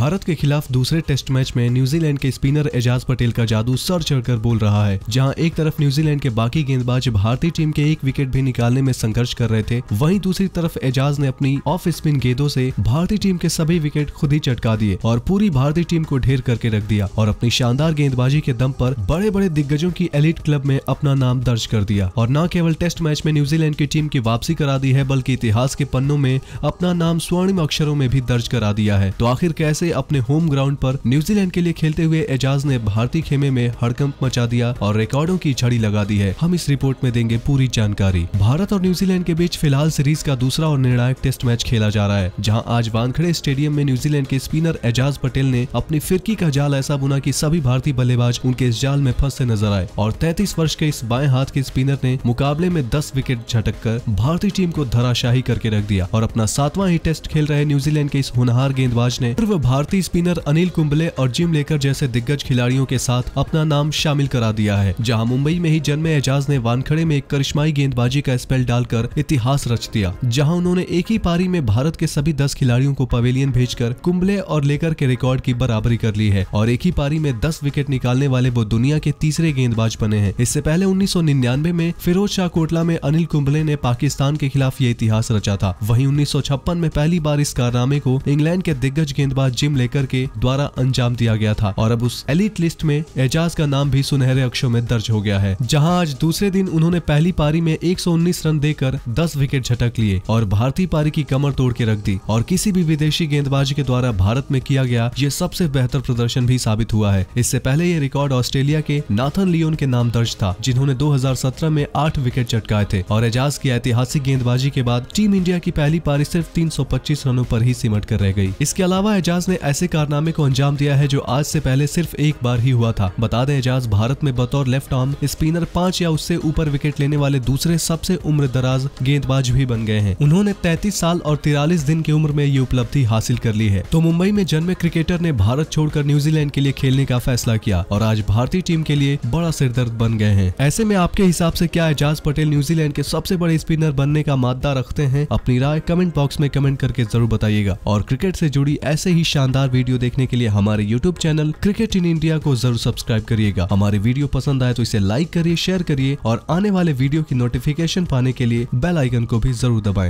भारत के खिलाफ दूसरे टेस्ट मैच में न्यूजीलैंड के स्पिनर एजाज पटेल का जादू सर चढ़कर बोल रहा है जहां एक तरफ न्यूजीलैंड के बाकी गेंदबाज भारतीय टीम के एक विकेट भी निकालने में संघर्ष कर रहे थे वहीं दूसरी तरफ एजाज ने अपनी ऑफ स्पिन गेंदों से भारतीय टीम के सभी विकेट खुद ही चटका दिए और पूरी भारतीय टीम को ढेर करके रख दिया और अपनी शानदार गेंदबाजी के दम पर बड़े बड़े दिग्गजों की एलिट क्लब में अपना नाम दर्ज कर दिया और न केवल टेस्ट मैच में न्यूजीलैंड की टीम की वापसी करा दी है बल्कि इतिहास के पन्नों में अपना नाम स्वर्णिम अक्षरों में भी दर्ज करा दिया है तो आखिर कैसे से अपने होम ग्राउंड पर न्यूजीलैंड के लिए खेलते हुए एजाज ने भारतीय खेमे में हड़कंप मचा दिया और रिकॉर्डो की झड़ी लगा दी है हम इस रिपोर्ट में देंगे पूरी जानकारी भारत और न्यूजीलैंड के बीच फिलहाल सीरीज का दूसरा और निर्णायक टेस्ट मैच खेला जा रहा है जहाँ आज वानखड़े स्टेडियम में न्यूजीलैंड के स्पिनर एजाज पटेल ने अपनी फिरकी का जाल ऐसा बुना की सभी भारतीय बल्लेबाज उनके इस जाल में फंसते नजर आए और तैतीस वर्ष के इस बाएं हाथ के स्पिनर ने मुकाबले में दस विकेट झटक कर भारतीय टीम को धराशाही करके रख दिया और अपना सातवां ही टेस्ट खेल रहे न्यूजीलैंड के इस होनहार गेंदबाज ने पूर्व भारत भारतीय स्पिनर अनिल कुंबले और जिम लेकर जैसे दिग्गज खिलाड़ियों के साथ अपना नाम शामिल करा दिया है जहां मुंबई में ही जन्मे एजाज ने वानखड़े में एक करिश्माई गेंदबाजी का स्पेल डालकर इतिहास रच दिया जहां उन्होंने एक ही पारी में भारत के सभी दस खिलाड़ियों को पवेलियन भेज कुंबले और लेकर के रिकॉर्ड की बराबरी कर ली है और एक ही पारी में दस विकेट निकालने वाले वो दुनिया के तीसरे गेंदबाज बने हैं इससे पहले उन्नीस में फिरोज शाह कोटला में अनिल कुंबले ने पाकिस्तान के खिलाफ ये इतिहास रचा था वही उन्नीस में पहली बार इस कारनामे को इंग्लैंड के दिग्गज गेंदबाज जिम टीम लेकर के द्वारा अंजाम दिया गया था और अब उस एलिट लिस्ट में एजाज का नाम भी सुनहरे अक्षों में दर्ज हो गया है जहां आज दूसरे दिन उन्होंने पहली पारी में 119 रन देकर 10 विकेट झटक लिए और भारतीय पारी की कमर तोड़ के रख दी और किसी भी विदेशी गेंदबाज के द्वारा भारत में किया गया ये सबसे बेहतर प्रदर्शन भी साबित हुआ है इससे पहले ये रिकॉर्ड ऑस्ट्रेलिया के नाथन लियोन के नाम दर्ज था जिन्होंने दो में आठ विकेट चटकाए थे और एजाज की ऐतिहासिक गेंदबाजी के बाद टीम इंडिया की पहली पारी सिर्फ तीन रनों पर ही सिमट कर रह गई इसके अलावा एजाज ने ऐसे कारनामे को अंजाम दिया है जो आज से पहले सिर्फ एक बार ही हुआ था बता दें एजाज भारत में बतौर लेफ्ट आर्म स्पिनर पांच या उससे ऊपर विकेट लेने वाले दूसरे सबसे उम्र दराज गेंदबाज भी बन गए हैं उन्होंने तैतीस साल और तिरालीस दिन की उम्र में ये उपलब्धि हासिल कर ली है तो मुंबई में जन्मे क्रिकेटर ने भारत छोड़कर न्यूजीलैंड के लिए खेलने का फैसला किया और आज भारतीय टीम के लिए बड़ा सिरदर्द बन गए हैं ऐसे में आपके हिसाब से क्या एजाज पटेल न्यूजीलैंड के सबसे बड़े स्पिनर बनने का मादा रखते हैं अपनी राय कमेंट बॉक्स में कमेंट करके जरूर बताइएगा और क्रिकेट से जुड़ी ऐसे ही शानदार वीडियो देखने के लिए हमारे YouTube channel cricket in India को जरूर सब्सक्राइब करिएगा हमारे वीडियो पसंद आए तो इसे लाइक करिए शेयर करिए और आने वाले वीडियो की नोटिफिकेशन पाने के लिए बेल आइकन को भी जरूर दबाए